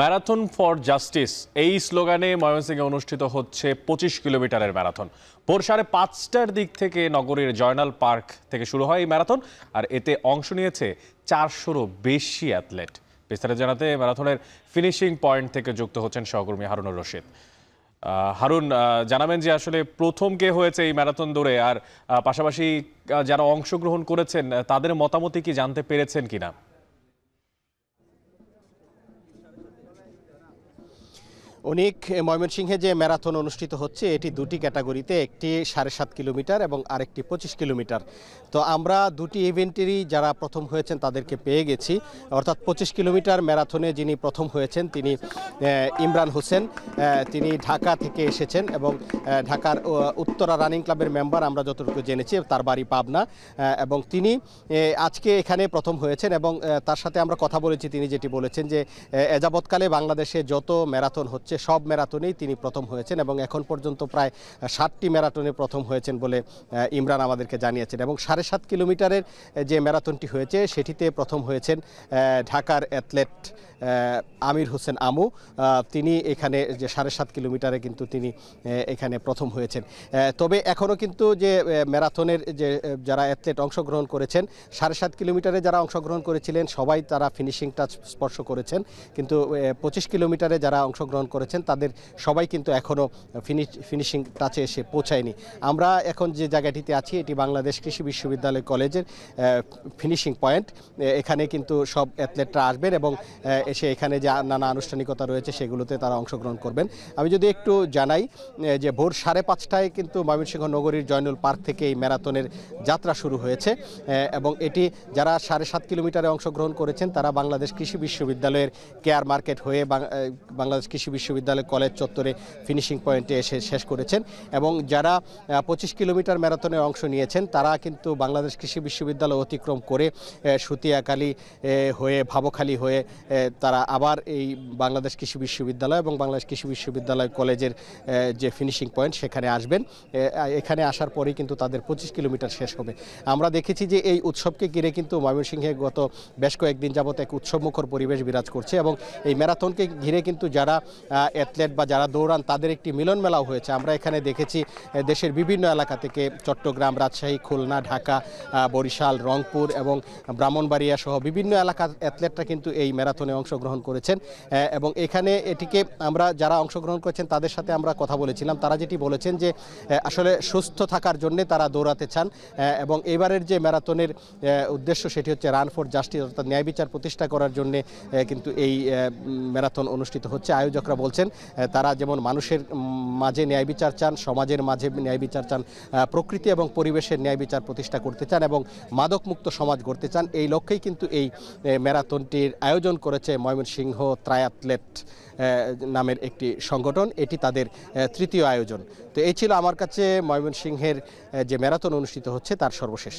marathon for justice এই স্লোগানে ময়মনসিংহে অনুষ্ঠিত হচ্ছে পঁচিশ কিলোমিটারের ম্যারাথন ভোর সাড়ে পাঁচটার দিক থেকে নগরীর জয়নাল পার্ক থেকে শুরু হয় এই ম্যারাথন আর এতে অংশ নিয়েছে চারশোরও বেশি অ্যাথলেট বিস্তারিত জানাতে ম্যারাথনের ফিনিশিং পয়েন্ট থেকে যুক্ত হচ্ছেন সহকর্মী হারুনুর রশিদ হারুন জানাবেন যে আসলে প্রথম কে হয়েছে এই ম্যারাথন দৌড়ে আর পাশাপাশি যারা অংশগ্রহণ করেছেন তাদের মতামতি কি জানতে পেরেছেন কিনা না অনেক ময়মনসিংহে যে ম্যারাথন অনুষ্ঠিত হচ্ছে এটি দুটি ক্যাটাগরিতে একটি সাড়ে সাত কিলোমিটার এবং আরেকটি পঁচিশ কিলোমিটার তো আমরা দুটি ইভেন্টেরই যারা প্রথম হয়েছেন তাদেরকে পেয়ে গেছি অর্থাৎ পঁচিশ কিলোমিটার ম্যারাথনে যিনি প্রথম হয়েছেন তিনি ইমরান হোসেন তিনি ঢাকা থেকে এসেছেন এবং ঢাকার উত্তরা রানিং ক্লাবের মেম্বার আমরা যতটুকু জেনেছি তার বাড়ি পাবনা এবং তিনি আজকে এখানে প্রথম হয়েছেন এবং তার সাথে আমরা কথা বলেছি তিনি যেটি বলেছেন যে এজাবৎকালে বাংলাদেশে যত ম্যারাথন হচ্ছে সবচেয়ে সব ম্যারাথনেই তিনি প্রথম হয়েছেন এবং এখন পর্যন্ত প্রায় ষাটটি ম্যারাথনে প্রথম হয়েছেন বলে ইমরান আমাদেরকে জানিয়েছেন এবং সাড়ে সাত কিলোমিটারের যে ম্যারাথনটি হয়েছে সেটিতে প্রথম হয়েছেন ঢাকার অ্যাথলেট আমির হোসেন আমু তিনি এখানে যে সাড়ে সাত কিলোমিটারে কিন্তু তিনি এখানে প্রথম হয়েছেন তবে এখনও কিন্তু যে ম্যারাথনের যে যারা অ্যাথলেট অংশগ্রহণ করেছেন সাড়ে সাত কিলোমিটারে যারা অংশগ্রহণ করেছিলেন সবাই তারা ফিনিশিং টাচ স্পর্শ করেছেন কিন্তু পঁচিশ কিলোমিটারে যারা অংশগ্রহণ করেছেন তাদের সবাই কিন্তু এখনও ফিনিশ ফিনিশিং টাচে এসে পৌঁছায়নি আমরা এখন যে জায়গাটিতে আছি এটি বাংলাদেশ কৃষি বিশ্ববিদ্যালয় কলেজের ফিনিশিং পয়েন্ট এখানে কিন্তু সব অ্যাথলেটরা আসবেন এবং এসে এখানে যে নানা আনুষ্ঠানিকতা রয়েছে সেগুলোতে তারা অংশগ্রহণ করবেন আমি যদি একটু জানাই যে ভোর সাড়ে পাঁচটায় কিন্তু ময়মনসিংহ নগরীর জয়নুল পার্ক থেকে এই ম্যারাথনের যাত্রা শুরু হয়েছে এবং এটি যারা সাড়ে সাত কিলোমিটারে অংশগ্রহণ করেছেন তারা বাংলাদেশ কৃষি বিশ্ববিদ্যালয়ের কেয়ার মার্কেট হয়ে বাংলাদেশ কৃষি বিশ্ব বিশ্ববিদ্যালয় কলেজ চত্বরে ফিনিশিং পয়েন্টে এসে শেষ করেছেন এবং যারা পঁচিশ কিলোমিটার ম্যারাথনে অংশ নিয়েছেন তারা কিন্তু বাংলাদেশ কৃষি বিশ্ববিদ্যালয় অতিক্রম করে সুতিয়াকালী হয়ে ভাবখালী হয়ে তারা আবার এই বাংলাদেশ কৃষি বিশ্ববিদ্যালয় এবং বাংলাদেশ কৃষি বিশ্ববিদ্যালয় কলেজের যে ফিনিশিং পয়েন্ট সেখানে আসবেন এখানে আসার পরেই কিন্তু তাদের পঁচিশ কিলোমিটার শেষ হবে আমরা দেখেছি যে এই উৎসবকে ঘিরে কিন্তু ময়মনসিংহে গত বেশ কয়েকদিন যাবত এক উৎসবমুখর পরিবেশ বিরাজ করছে এবং এই ম্যারাথনকে ঘিরে কিন্তু যারা অ্যাথলেট বা যারা দৌড়ান তাদের একটি মিলন মেলাও হয়েছে আমরা এখানে দেখেছি দেশের বিভিন্ন এলাকা থেকে চট্টগ্রাম রাজশাহী খুলনা ঢাকা বরিশাল রংপুর এবং ব্রাহ্মণবাড়িয়া সহ বিভিন্ন এলাকার অ্যাথলেটরা কিন্তু এই ম্যারাথনে অংশগ্রহণ করেছেন এবং এখানে এটিকে আমরা যারা অংশগ্রহণ করেছেন তাদের সাথে আমরা কথা বলেছিলাম তারা যেটি বলেছেন যে আসলে সুস্থ থাকার জন্যে তারা দৌড়াতে চান এবং এবারের যে ম্যারাথনের উদ্দেশ্য সেটি হচ্ছে রান ফর জাস্টিস অর্থাৎ ন্যায় বিচার প্রতিষ্ঠা করার জন্যে কিন্তু এই ম্যারাথন অনুষ্ঠিত হচ্ছে আয়োজকরা বলছেন তারা যেমন মানুষের মাঝে ন্যায় বিচার চান সমাজের মাঝে ন্যায় বিচার চান প্রকৃতি এবং পরিবেশের ন্যায় বিচার প্রতিষ্ঠা করতে চান এবং মাদকমুক্ত সমাজ গড়তে চান এই লক্ষ্যেই কিন্তু এই ম্যারাথনটির আয়োজন করেছে ময়মনসিংহ ত্রায়াথলেট নামের একটি সংগঠন এটি তাদের তৃতীয় আয়োজন তো এই ছিল আমার কাছে ময়মনসিংহের যে ম্যারাথন অনুষ্ঠিত হচ্ছে তার সর্বশেষ